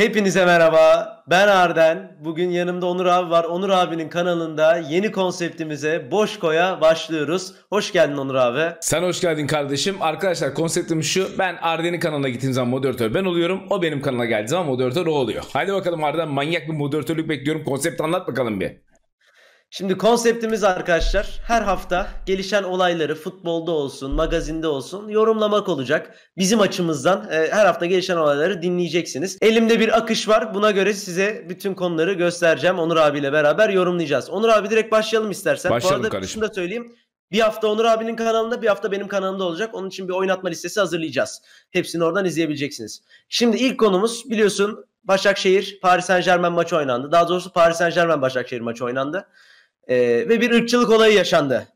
Hepinize merhaba. Ben Arden. Bugün yanımda Onur abi var. Onur abinin kanalında yeni konseptimize Boş Koya başlıyoruz. Hoş geldin Onur abi. Sen hoş geldin kardeşim. Arkadaşlar konseptimiz şu. Ben Arden'in kanalına gittiğim zaman moderatör ben oluyorum. O benim kanala geldiği zaman moderatör o oluyor. Haydi bakalım Arden manyak bir moderatörlük bekliyorum. Konsept anlat bakalım bir. Şimdi konseptimiz arkadaşlar her hafta gelişen olayları futbolda olsun, magazinde olsun yorumlamak olacak. Bizim açımızdan e, her hafta gelişen olayları dinleyeceksiniz. Elimde bir akış var. Buna göre size bütün konuları göstereceğim. Onur abiyle beraber yorumlayacağız. Onur abi direkt başlayalım istersen. Başlayalım Bu arada kardeşim. şunu da söyleyeyim. Bir hafta Onur abinin kanalında, bir hafta benim kanalımda olacak. Onun için bir oynatma listesi hazırlayacağız. Hepsini oradan izleyebileceksiniz. Şimdi ilk konumuz biliyorsun Başakşehir Paris Saint Germain maçı oynandı. Daha doğrusu Paris Saint Germain Başakşehir maçı oynandı. E, ve bir ırkçılık olayı yaşandı.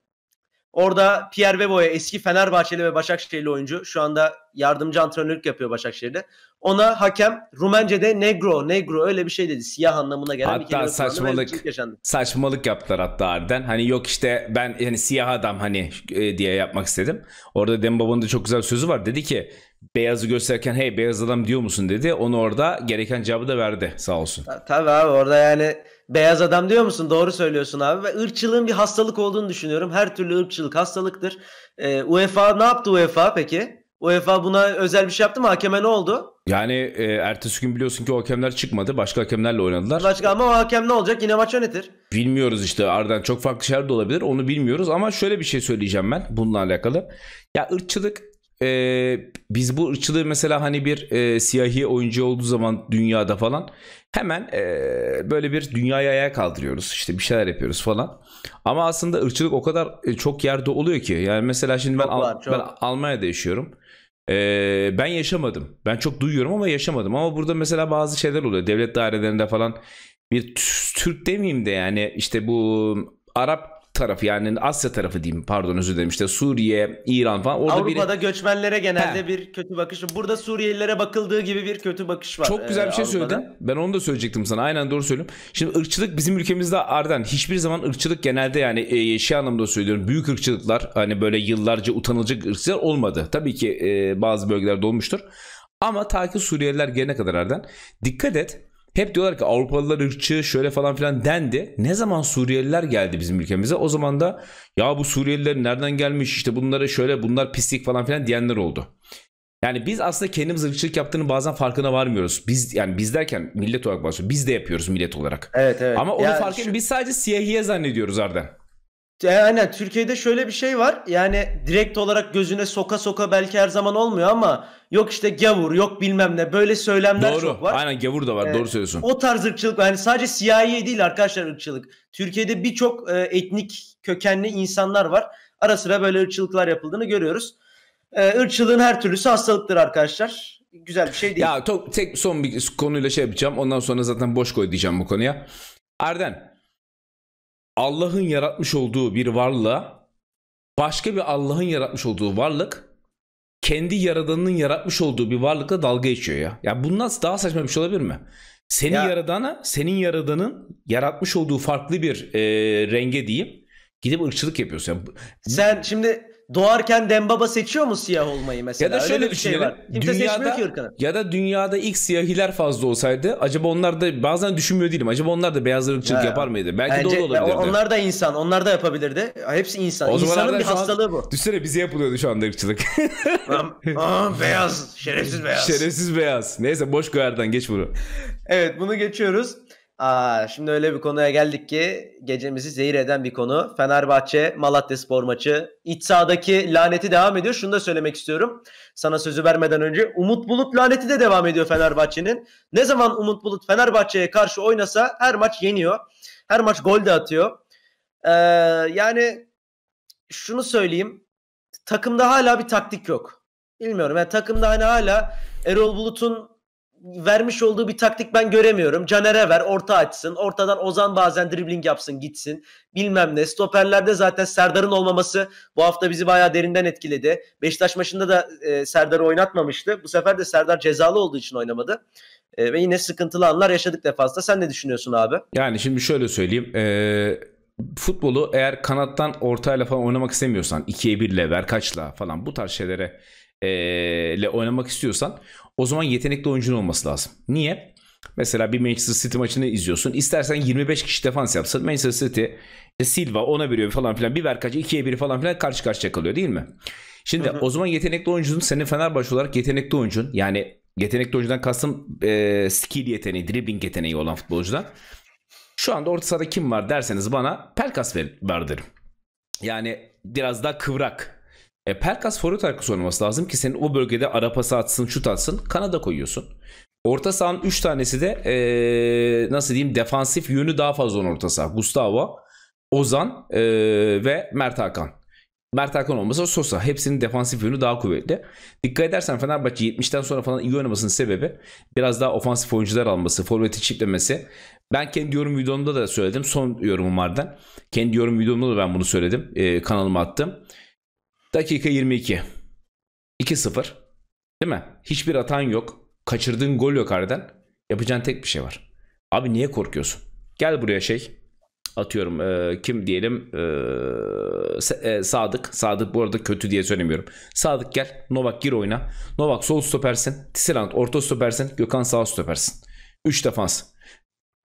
Orada Pierre Vebo'ya eski Fenerbahçeli ve Başakşehirli oyuncu şu anda yardımcı antrenörlük yapıyor Başakşehir'de. Ona hakem Rumence'de negro, negro öyle bir şey dedi. Siyah anlamına gelen hatta bir kelime saçmalık, yaşandı. saçmalık yaptılar hatta harbiden. Hani yok işte ben yani siyah adam hani e, diye yapmak istedim. Orada Dembaba'nın da çok güzel sözü var. Dedi ki beyazı gösterken hey beyaz adam diyor musun dedi. Onu orada gereken cevabı da verdi sağ olsun. Tabii abi orada yani beyaz adam diyor musun? Doğru söylüyorsun abi. Ve ırkçılığın bir hastalık olduğunu düşünüyorum. Her türlü ırkçılık hastalıktır. E, UEFA ne yaptı UEFA peki? UEFA buna özel bir şey yaptı mı? Hakeme ne oldu? Yani e, ertesi gün biliyorsun ki o hakemler çıkmadı. Başka hakemlerle oynadılar. Başka ama o hakem ne olacak? Yine maç yönetir. Bilmiyoruz işte. Ardından çok farklı şeyler de olabilir. Onu bilmiyoruz ama şöyle bir şey söyleyeceğim ben bununla alakalı. Ya ırkçılık e, biz bu ırkçılığı mesela hani bir e, siyahi oyuncu olduğu zaman dünyada falan hemen e, böyle bir dünyaya ayağa kaldırıyoruz. İşte bir şeyler yapıyoruz falan. Ama aslında ırkçılık o kadar e, çok yerde oluyor ki. Yani mesela şimdi çok var, çok. ben Almanya'da yaşıyorum. Ee, ben yaşamadım. Ben çok duyuyorum ama yaşamadım. Ama burada mesela bazı şeyler oluyor. Devlet dairelerinde falan bir Türk demeyeyim de yani işte bu Arap tarafı yani Asya tarafı diyeyim pardon özür dilerim işte Suriye, İran falan. Orada Avrupa'da biri... göçmenlere genelde He. bir kötü bakış var. Burada Suriyelilere bakıldığı gibi bir kötü bakış var. Çok güzel bir e, şey Avrupa'da. söyledin. Ben onu da söyleyecektim sana. Aynen doğru söylüyorum. Şimdi ırkçılık bizim ülkemizde Arden hiçbir zaman ırkçılık genelde yani e, şey anlamda söylüyorum. Büyük ırkçılıklar hani böyle yıllarca utanılacak ırkçılıklar olmadı. Tabii ki e, bazı bölgelerde olmuştur. Ama ta ki Suriyeliler gelene kadar Arden dikkat et hep diyorlar ki Avrupalılar ırkçı şöyle falan filan dendi. Ne zaman Suriyeliler geldi bizim ülkemize o zaman da ya bu Suriyeliler nereden gelmiş işte bunlara şöyle bunlar pislik falan filan diyenler oldu. Yani biz aslında kendimiz ırkçılık yaptığını bazen farkına varmıyoruz. Biz yani biz derken millet olarak bahsediyorum. Biz de yapıyoruz millet olarak. Evet evet. Ama onu ya fark şu... Biz sadece siyahiye zannediyoruz Arden. E, aynen Türkiye'de şöyle bir şey var. Yani direkt olarak gözüne soka soka belki her zaman olmuyor ama yok işte gavur yok bilmem ne böyle söylemler Doğru. çok var. Aynen gavur da var ee, doğru söylüyorsun. O tarz ırkçılık yani sadece siyahi değil arkadaşlar ırkçılık. Türkiye'de birçok e, etnik kökenli insanlar var. Ara sıra böyle ırkçılıklar yapıldığını görüyoruz. E, ırkçılığın her türlüsü hastalıktır arkadaşlar. Güzel bir şey değil. Ya tek son bir konuyla şey yapacağım. Ondan sonra zaten boş koy diyeceğim bu konuya. Arden Allah'ın yaratmış olduğu bir varlığa başka bir Allah'ın yaratmış olduğu varlık kendi yaradanının yaratmış olduğu bir varlıkla dalga geçiyor ya. Ya bundan daha saçma bir şey olabilir mi? Senin ya. yaradana, senin yaradanın yaratmış olduğu farklı bir e, renge diyeyim. Gidip ırkçılık yapıyorsun. Yani, sen şimdi doğarken Dembaba seçiyor mu siyah olmayı mesela? Ya da şöyle Öyle bir şey var. Kimse dünyada, seçmiyor ki ırkını. Ya da dünyada ilk siyahiler fazla olsaydı acaba onlar da bazen düşünmüyor değilim. Acaba onlar da beyaz ırkçılık ya. yapar mıydı? Belki Bence, doğru olabilirdi. Onlar da insan. Onlar da yapabilirdi. Hepsi insan. O İnsanın bir hastalığı an, bu. Düşsene bize yapılıyordu şu anda ırkçılık. Aa, beyaz. Şerefsiz beyaz. Şerefsiz beyaz. Neyse boş koyardan geç bunu. evet bunu geçiyoruz. Aa, şimdi öyle bir konuya geldik ki gecemizi zehir eden bir konu. Fenerbahçe Malatya Spor maçı. İç sahadaki laneti devam ediyor. Şunu da söylemek istiyorum. Sana sözü vermeden önce Umut Bulut laneti de devam ediyor Fenerbahçe'nin. Ne zaman Umut Bulut Fenerbahçe'ye karşı oynasa her maç yeniyor. Her maç gol de atıyor. Ee, yani şunu söyleyeyim. Takımda hala bir taktik yok. Bilmiyorum. Yani takımda hani hala Erol Bulut'un vermiş olduğu bir taktik ben göremiyorum. Caner'e ver orta açsın. Ortadan Ozan bazen dribling yapsın gitsin. Bilmem ne. Stoperlerde zaten Serdar'ın olmaması bu hafta bizi bayağı derinden etkiledi. Beşiktaş maçında da e, Serdar'ı oynatmamıştı. Bu sefer de Serdar cezalı olduğu için oynamadı. E, ve yine sıkıntılı anlar yaşadık defasta. Sen ne düşünüyorsun abi? Yani şimdi şöyle söyleyeyim. Ee, futbolu eğer kanattan ortayla falan oynamak istemiyorsan 2'ye 1'le, kaçla falan bu tarz şeylere ile e, oynamak istiyorsan o zaman yetenekli oyuncunun olması lazım. Niye? Mesela bir Manchester City maçını izliyorsun. İstersen 25 kişi defans yapsın. Manchester City işte Silva ona veriyor falan filan. Bir Berkaç 2'ye 1 falan filan karşı karşıya kalıyor değil mi? Şimdi hı hı. o zaman yetenekli oyuncunun senin Fenerbahçe olarak yetenekli oyuncun. Yani yetenekli oyuncudan kastım e, skill yeteneği, dribbling yeteneği olan futbolcudan. Şu anda orta sahada kim var derseniz bana Pelkas ver, Yani biraz daha kıvrak e, Pelkas forvet arkası oynaması lazım ki senin o bölgede ara pası atsın, şut atsın. Kanada koyuyorsun. Orta sahanın 3 tanesi de e, nasıl diyeyim defansif yönü daha fazla olan orta saha. Gustavo, Ozan e, ve Mert Hakan. Mert Hakan olmasa Sosa. Hepsinin defansif yönü daha kuvvetli. Dikkat edersen Fenerbahçe 70'ten sonra falan iyi oynamasının sebebi biraz daha ofansif oyuncular alması, forveti çiplemesi. Ben kendi yorum videomda da söyledim. Son yorumum vardı, Kendi yorum videomda da ben bunu söyledim. E, kanalıma attım. Dakika 22. 2-0. Değil mi? Hiçbir atan yok. Kaçırdığın gol yok Arden. Yapacağın tek bir şey var. Abi niye korkuyorsun? Gel buraya şey. Atıyorum e, kim diyelim e, e Sadık. Sadık bu arada kötü diye söylemiyorum. Sadık gel. Novak gir oyna. Novak sol stopersin. Tisserand orta stopersin. Gökhan sağ stopersin. 3 defans.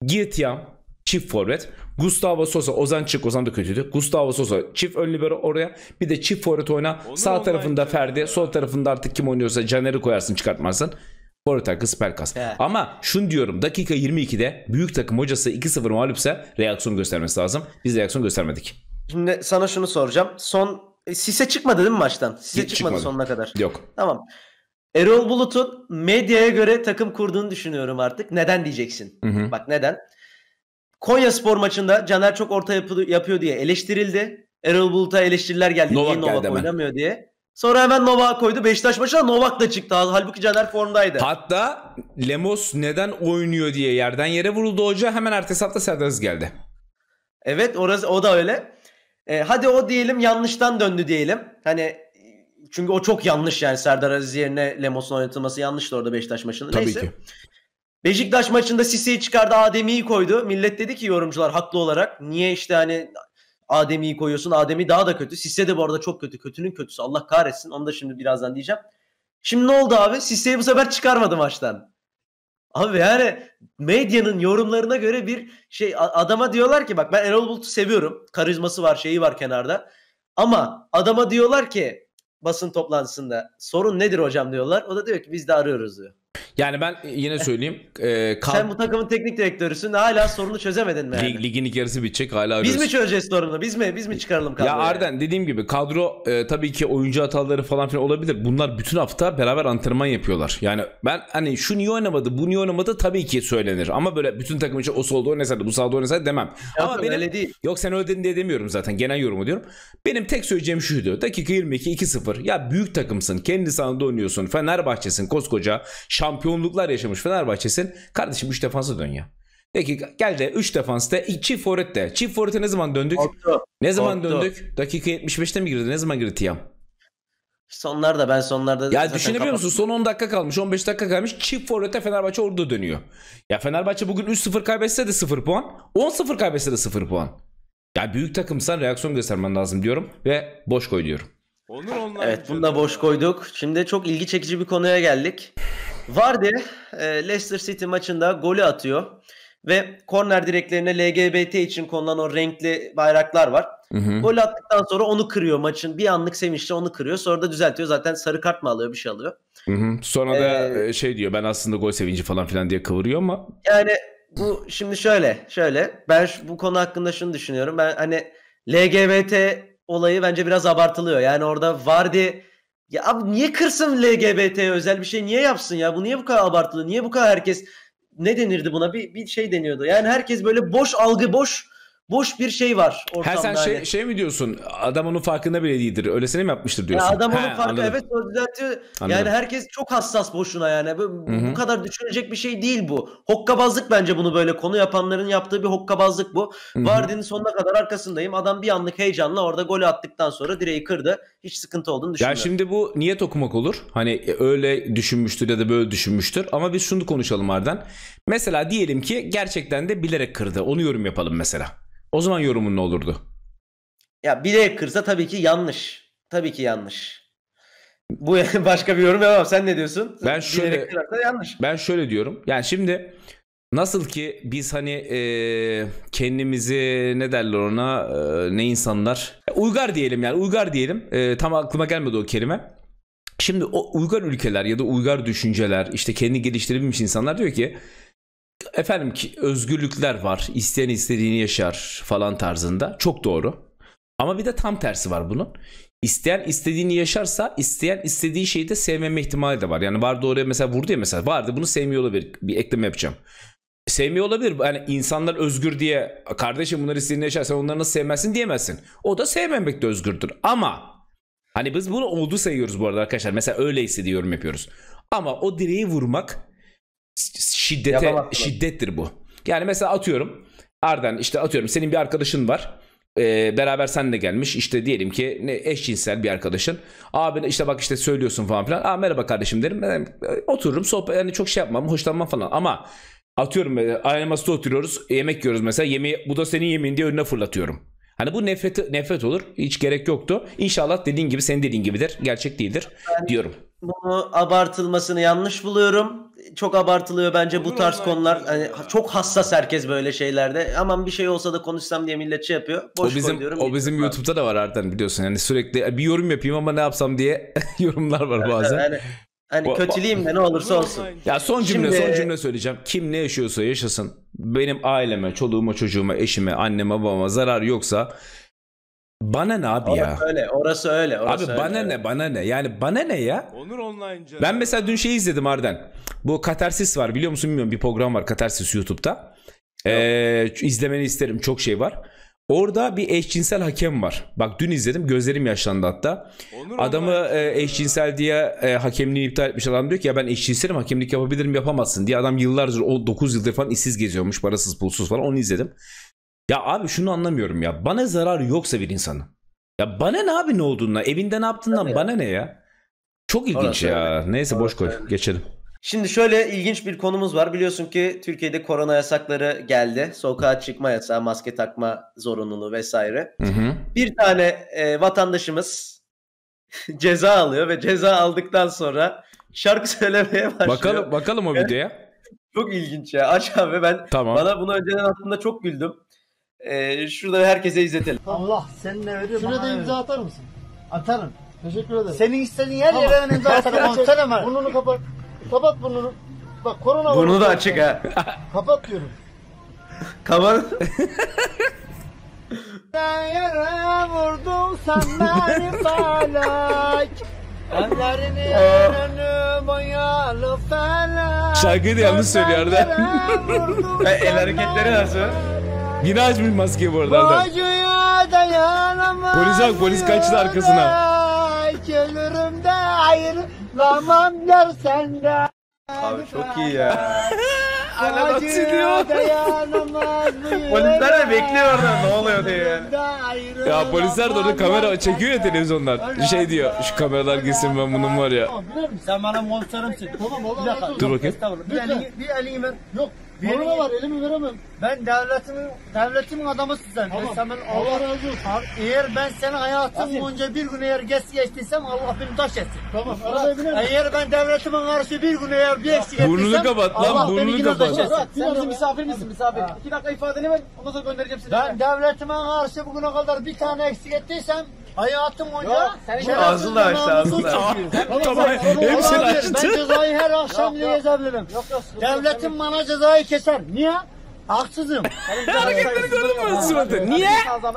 Gir Tiam çift forvet. Gustavo Sosa, Ozan Çık, Ozan da kötüydü. Gustavo Sosa çift ön libero oraya. Bir de çift forvet oyna. Onu Sağ tarafında Ferdi, sol tarafında artık kim oynuyorsa Caner'i koyarsın çıkartmazsın. Forvet hakkı Spelkas. He. Ama şunu diyorum dakika 22'de büyük takım hocası 2-0 mağlupsa reaksiyon göstermesi lazım. Biz reaksiyon göstermedik. Şimdi sana şunu soracağım. Son e, Sise çıkmadı değil mi maçtan? Sise çıkmadı, çıkmadı sonuna kadar. Yok. Tamam. Erol Bulut'un medyaya göre takım kurduğunu düşünüyorum artık. Neden diyeceksin? Hı hı. Bak neden? Konya spor maçında Caner çok orta yapı, yapıyor diye eleştirildi. Erol Bulut'a eleştiriler geldi. Novak, geldi Novak hemen. oynamıyor diye. Sonra hemen Novak koydu. Beşiktaş maçına Novak da çıktı. Halbuki Caner formdaydı. Hatta Lemos neden oynuyor diye yerden yere vuruldu hoca. Hemen ertesi hafta Serdar geldi. Evet orası o da öyle. Ee, hadi o diyelim yanlıştan döndü diyelim. Hani çünkü o çok yanlış yani Serdar Aziz yerine Lemos'un oynatılması yanlıştı orada Beşiktaş maçında. Tabii Neyse. ki. Beşiktaş maçında Sisi'yi çıkardı Adem'iyi koydu. Millet dedi ki yorumcular haklı olarak niye işte hani Adem'iyi koyuyorsun Adem'i daha da kötü. Sisi de bu arada çok kötü. Kötünün kötüsü Allah kahretsin. Onu da şimdi birazdan diyeceğim. Şimdi ne oldu abi? Sisiyi bu sefer çıkarmadı maçtan. Abi yani medyanın yorumlarına göre bir şey adama diyorlar ki bak ben Erol Bulut'u seviyorum. Karizması var şeyi var kenarda. Ama adama diyorlar ki basın toplantısında sorun nedir hocam diyorlar. O da diyor ki biz de arıyoruz diyor. Yani ben yine söyleyeyim. e, kal... Sen bu takımın teknik direktörüsün. Hala sorunu çözemedin mi? Yani? Lig, ligin ilk yarısı bitecek hala. Biz mi çözeceğiz sorunu? Biz mi biz mi çıkaralım kadroyu? Ya Arden dediğim gibi kadro e, tabii ki oyuncu hataları falan filan olabilir. Bunlar bütün hafta beraber antrenman yapıyorlar. Yani ben hani şu niye oynamadı, bu niye oynamadı tabii ki söylenir. Ama böyle bütün takım için o solda oynasaydı, bu sağda oynasaydı demem. Ya Ama benim, öyle değil. Yok sen öyle dedin diye demiyorum zaten. Genel yorumu diyorum. Benim tek söyleyeceğim şuydu. Dakika 22 2-0. Ya büyük takımsın. Kendi sahanda oynuyorsun. Fenerbahçe'sin koskoca. Şampiyon yoğunluklar yaşamış Fenerbahçe'sin. Kardeşim 3 defansa dön ya. De gel de 3 defansta 2 forvet de. Çift forvete ne zaman döndük? Altı. Ne zaman Altı. döndük? Dakika 75'te mi girdi? Ne zaman girdi Tiam? Sonlarda ben sonlarda Ya düşünebiliyor musun? Son 10 dakika kalmış, 15 dakika kalmış. Çift forvete Fenerbahçe orada dönüyor. Ya Fenerbahçe bugün 3-0 kaybetse de 0 puan, 10-0 kaybetse de 0 puan. Ya büyük takımsan reaksiyon göstermen lazım diyorum ve boş koy diyorum. Onur onlar. Evet bunu da boş koyduk. Şimdi çok ilgi çekici bir konuya geldik. Vardy e, Leicester City maçında golü atıyor ve korner direklerine LGBT için konulan o renkli bayraklar var. Hı hı. Gol attıktan sonra onu kırıyor maçın. Bir anlık sevinçle onu kırıyor. Sonra da düzeltiyor. Zaten sarı kart mı alıyor bir şey alıyor. Hı hı. Sonra ee, da e, şey diyor ben aslında gol sevinci falan filan diye kıvırıyor ama. Yani bu şimdi şöyle şöyle ben şu, bu konu hakkında şunu düşünüyorum. Ben hani LGBT olayı bence biraz abartılıyor. Yani orada Vardy ya abi niye kırsın LGBT özel bir şey niye yapsın ya? Bu niye bu kadar abartılı? Niye bu kadar herkes ne denirdi buna? Bir, bir şey deniyordu. Yani herkes böyle boş algı boş boş bir şey var ortamda. Ha sen hani. şey, şey mi diyorsun? Adam onun farkında bile değildir. Öylesine mi yapmıştır diyorsun? Ya adam onun farkında evet o Anladım. Yani herkes çok hassas boşuna yani. Bu, bu kadar düşünecek bir şey değil bu. Hokkabazlık bence bunu böyle konu yapanların yaptığı bir hokkabazlık bu. Vardy'nin sonuna kadar arkasındayım. Adam bir anlık heyecanla orada golü attıktan sonra direği kırdı. Hiç sıkıntı olduğunu düşünmüyorum. Ya şimdi bu niyet okumak olur. Hani e, öyle düşünmüştür ya da böyle düşünmüştür. Ama biz şunu konuşalım Arden. Mesela diyelim ki gerçekten de bilerek kırdı. Onu yorum yapalım mesela. O zaman yorumun ne olurdu? Ya bire kırsa tabii ki yanlış. Tabii ki yanlış. Bu başka bir yorum yapamam. Sen ne diyorsun? Ben şöyle yanlış. Ben şöyle diyorum. Yani şimdi Nasıl ki biz hani e, kendimizi ne derler ona e, ne insanlar uygar diyelim yani uygar diyelim e, tam aklıma gelmedi o kelime. Şimdi o uygar ülkeler ya da uygar düşünceler işte kendi geliştirilmiş insanlar diyor ki efendim ki özgürlükler var. İsteyen istediğini yaşar falan tarzında. Çok doğru. Ama bir de tam tersi var bunun. İsteyen istediğini yaşarsa isteyen istediği şeyi de sevmeme ihtimali de var. Yani vardı oraya mesela vurdu ya mesela vardı bunu sevmiyor olabilir. Bir ekleme yapacağım. Sevmiyor olabilir. Yani insanlar özgür diye kardeşim bunları istediğini yaşarsan onları nasıl sevmezsin diyemezsin. O da sevmemek de özgürdür. Ama hani biz bunu oldu sayıyoruz bu arada arkadaşlar. Mesela öyle yorum yapıyoruz. Ama o direği vurmak şiddete şiddettir bu. Yani mesela atıyorum Arden işte atıyorum senin bir arkadaşın var. Ee, beraber sen de gelmiş işte diyelim ki ne eşcinsel bir arkadaşın. Abi işte bak işte söylüyorsun falan filan. Aa merhaba kardeşim derim. Ben otururum sohbet yani çok şey yapmam, hoşlanmam falan ama atıyorum e, aynı masada oturuyoruz, yemek yiyoruz mesela. Yemeği bu da senin yemeğin diye önüne fırlatıyorum. Hani bu nefret nefret olur. Hiç gerek yoktu. İnşallah dediğin gibi senin dediğin gibidir. Gerçek değildir ben diyorum. Bunu abartılmasını yanlış buluyorum çok abartılıyor bence Olur bu tarz konular. Hani çok hassas herkes böyle şeylerde. Aman bir şey olsa da konuşsam diye milletçi şey yapıyor. Boş o bizim diyorum, o bizim YouTube'da da var Arden biliyorsun. Yani sürekli e, bir yorum yapayım ama ne yapsam diye yorumlar var evet, bazen. Yani, hani ba- hani kötüleyim de ne olursa olsun. Ya son şey. cümle Şimdi... son cümle söyleyeceğim. Kim ne yaşıyorsa yaşasın. Benim aileme, çoluğuma, çocuğuma, eşime, anneme, babama zarar yoksa bana ne abi orası ya? Öyle, orası öyle. Orası abi öyle, bana öyle. ne bana ne? Yani bana ne ya? Onur online canım. Ben mesela dün şey izledim Arden. Bu Katarsis var biliyor musun bilmiyorum bir program var Katarsis YouTube'da. Ee, izlemeni isterim çok şey var. Orada bir eşcinsel hakem var. Bak dün izledim gözlerim yaşlandı hatta. Onur Adamı e, eşcinsel diye e, hakemliği iptal etmiş adam diyor ki ya ben eşcinselim hakemlik yapabilirim yapamazsın diye. Adam yıllardır o 9 yıldır falan işsiz geziyormuş parasız pulsuz falan onu izledim. Ya abi şunu anlamıyorum ya. Bana zararı yoksa bir insanın. Ya bana ne abi ne olduğundan, evinde ne yaptığından Tabii bana ya. ne ya? Çok ilginç Orası ya. Öyle. Neyse boş koy. Öyle. Geçelim. Şimdi şöyle ilginç bir konumuz var. Biliyorsun ki Türkiye'de korona yasakları geldi. Sokağa çıkma yasağı, maske takma zorunluluğu vesaire. Hı hı. Bir tane e, vatandaşımız ceza alıyor ve ceza aldıktan sonra şarkı söylemeye başlıyor. Bakalım bakalım o videoya. çok ilginç ya. Aç abi ben tamam. bana bunu önceden aslında çok güldüm. Ee, şurada herkese izletelim. Allah seninle öyle Şurada bana imza atar mısın? Atarım. Teşekkür ederim. Senin istediğin her yere ben imza atarım. Konuşsana bana. Burnunu kapat. Kapat burnunu. Bak korona Burnu da açık ha. Kapat diyorum. Kapat. Ben yere vurdum senden falak. Ellerinin önü boyalı felak. Şarkıyı da yanlış söylüyor Arda. El hareketleri nasıl? Yine açmış maskeyi bu arada. Erdem. Bocuya Polis bak polis kaçtı arkasına. Ölürüm de ayrılamam der senden. Abi çok iyi ya. Anadan siliyor. Polisler de bekliyor orada ne oluyor diye yani. Ya polisler de orada kamera çekiyor ya televizyonlar. Şey diyor şu kameralar gitsin ben bunun var ya. Sen bana monsterimsin. Tamam oğlum. Dur bakayım. Bir elini ver. Yok. Bir- var elimi veremem. Ben devletimin devletimin adamısın. Tamam. E, sen Allah razı olsun. Eğer ben seni hayatım boyunca bir gün eğer geç geçtiysem Allah beni taş etsin. Tamam arabaya biner Eğer ben devletimin karşı bir gün eğer bir eksik Burnunu ettiysem kapat lan, Allah burnunu beni yine kapat. taş etsin. misafir misin bizim misafirimizsin misafir. İki dakika ifadeni ver ondan sonra göndereceğim seni. Ben devletime karşı bugüne kadar bir tane eksik ettiysem Hayatım attım onca. Ağzını açtı ağzını. Tamam hepsini açtı. Ben cezayı her akşam bile yazabilirim. Devletin bana cezayı keser. Niye? Haksızım. Hareketleri gördün mü suratı? Niye?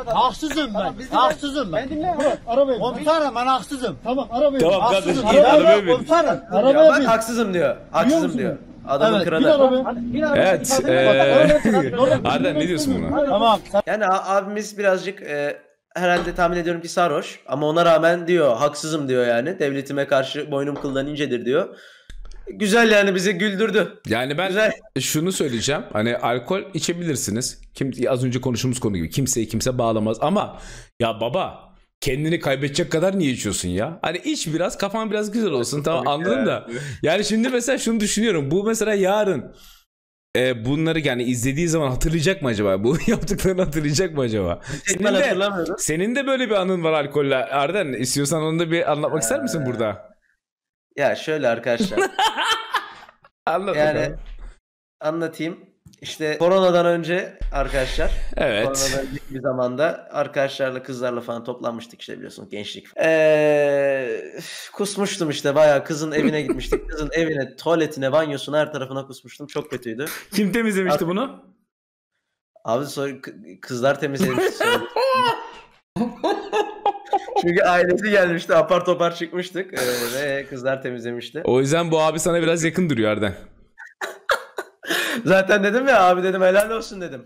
Haksızım ben. Haksızım ben. Murat arabayı. Komutanım ben haksızım. Tamam arabayı. Tamam kardeşim git arabaya bin. Komutanım. Arabaya bin. Bak haksızım diyor. Haksızım diyor. Adamın evet, kralı. Evet. Arda ne diyorsun buna? Tamam. Yani abimiz birazcık e, herhalde tahmin ediyorum ki sarhoş. Ama ona rağmen diyor haksızım diyor yani. Devletime karşı boynum kıldan incedir diyor. Güzel yani bizi güldürdü. Yani ben Güzel. şunu söyleyeceğim. Hani alkol içebilirsiniz. Kim az önce konuştuğumuz konu gibi kimseyi kimse bağlamaz ama ya baba kendini kaybedecek kadar niye içiyorsun ya? Hani iç biraz kafan biraz güzel olsun tamam anladın da. Yani şimdi mesela şunu düşünüyorum. Bu mesela yarın e, bunları yani izlediği zaman hatırlayacak mı acaba? Bu yaptıklarını hatırlayacak mı acaba? Senin de, senin de böyle bir anın var alkolle. Arden istiyorsan onu da bir anlatmak ee, ister misin burada? Ya şöyle arkadaşlar. Anlat yani, anlatayım. İşte koronadan önce arkadaşlar. Evet. Koronadan önceki bir zamanda arkadaşlarla kızlarla falan toplanmıştık işte biliyorsun gençlik. Ee, kusmuştum işte bayağı kızın evine gitmiştik. Kızın evine, tuvaletine, banyosuna her tarafına kusmuştum. Çok kötüydü. Kim temizlemişti Ar- bunu? Abi sonra kızlar temizlemiş. Çünkü ailesi gelmişti apar topar çıkmıştık ee, ve kızlar temizlemişti. O yüzden bu abi sana biraz yakın duruyor Erden. Zaten dedim ya abi dedim helal olsun dedim.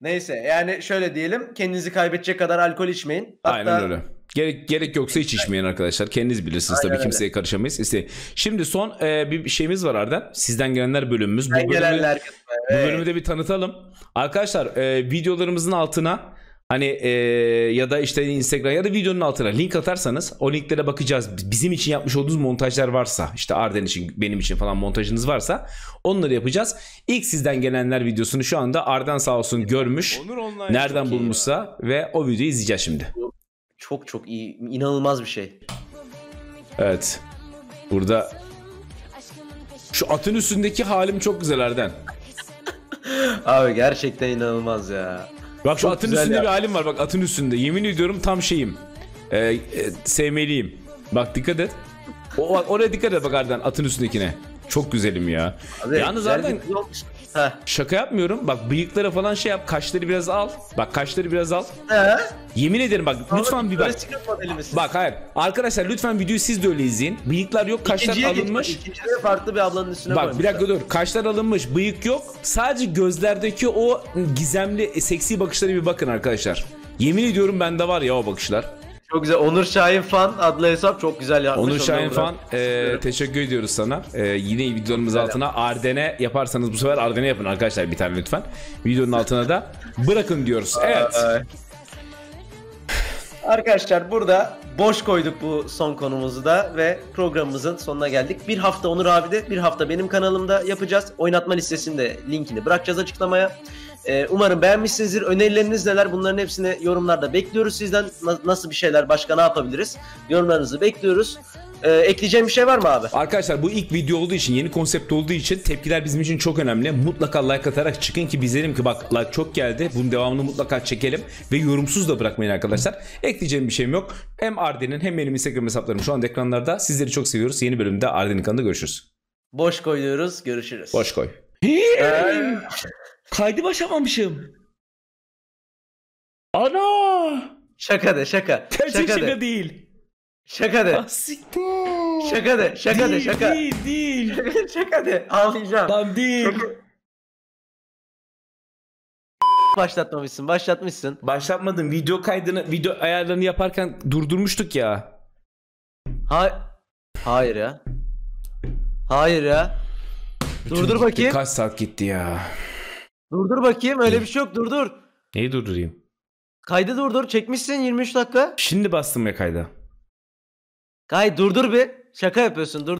Neyse yani şöyle diyelim kendinizi kaybedecek kadar alkol içmeyin. Hatta... Aynen öyle. Gerek gerek yoksa hiç içmeyin arkadaşlar. Kendiniz bilirsiniz Aynen tabii öyle. kimseye karışamayız. İşte şimdi son e, bir şeyimiz var Arden. Sizden gelenler bölümümüz. Bu bölümü, gelenler evet. bu bölümü de bir tanıtalım. Arkadaşlar e, videolarımızın altına Hani e, ya da işte Instagram ya da videonun altına link atarsanız o linklere bakacağız. Bizim için yapmış olduğunuz montajlar varsa işte Arden için benim için falan montajınız varsa onları yapacağız. İlk sizden gelenler videosunu şu anda Arden sağ olsun görmüş. nereden bulmuşsa ya. ve o videoyu izleyeceğiz şimdi. Çok çok iyi. inanılmaz bir şey. Evet. Burada şu atın üstündeki halim çok güzel Arden. Abi gerçekten inanılmaz ya. Bak şu Çok atın üstünde ya. bir halim var. Bak atın üstünde. Yemin ediyorum tam şeyim. Ee, e, sevmeliyim. Bak dikkat et. O, oraya dikkat et bak Arden atın üstündekine. Çok güzelim ya. Abi, Yalnız güzel Arden kız Şaka yapmıyorum. Bak bıyıklara falan şey yap. Kaşları biraz al. Bak kaşları biraz al. He. Yemin ederim bak Ama lütfen bir bak. Bak hayır. Arkadaşlar lütfen videoyu siz de öyle izleyin. Bıyıklar yok, kaşlar İkinciye alınmış. İkincide farklı bir ablanın üstüne Bak bir dakika dur. Kaşlar alınmış, bıyık yok. Sadece gözlerdeki o gizemli, e, seksi bakışlara bir bakın arkadaşlar. Yemin ediyorum bende var ya o bakışlar. Çok güzel. Onur Şahin Fan adlı hesap çok güzel yapmış. Onur Şahin Fan e, teşekkür ediyoruz sana. E, yine videomuz altına Arden'e yaparsanız bu sefer Arden'e yapın arkadaşlar bir tane lütfen. Videonun altına da bırakın diyoruz. Evet. Arkadaşlar burada boş koyduk bu son konumuzu da ve programımızın sonuna geldik. Bir hafta Onur abi de bir hafta benim kanalımda yapacağız. Oynatma listesinde linkini bırakacağız açıklamaya. E, umarım beğenmişsinizdir. Önerileriniz neler? Bunların hepsini yorumlarda bekliyoruz sizden. Na- nasıl bir şeyler, başka ne yapabiliriz? Yorumlarınızı bekliyoruz. Ee, ekleyeceğim bir şey var mı abi? Arkadaşlar bu ilk video olduğu için yeni konsept olduğu için tepkiler bizim için çok önemli. Mutlaka like atarak çıkın ki bizlerim ki bak like çok geldi. Bunun devamını mutlaka çekelim ve yorumsuz da bırakmayın arkadaşlar. Ekleyeceğim bir şeyim yok. Hem Arden'in hem benim Instagram hesaplarım şu an ekranlarda. Sizleri çok seviyoruz. Yeni bölümde Arden'in kanında görüşürüz. Boş koyuyoruz. Görüşürüz. Boş koy. Ee, Kaydı başlamamışım. Ana! Şaka de şaka. Gerçek şaka, ah, şaka de. değil. Şaka de. Asiktir. Şaka de şaka değil, de şaka. Değil değil. şaka, de ağlayacağım. Lan değil. Şaka... Başlatmamışsın başlatmışsın. Başlatmadım video kaydını video ayarlarını yaparken durdurmuştuk ya. Ha Hayır ya. Hayır ya. Bütün Durdur gitti, bakayım. Kaç saat gitti ya. Dur dur bakayım öyle bir şey yok durdur. Neyi durdurayım? Kaydı durdur çekmişsin 23 dakika. Şimdi bastım ya kayda. Kay durdur bir şaka yapıyorsun dur.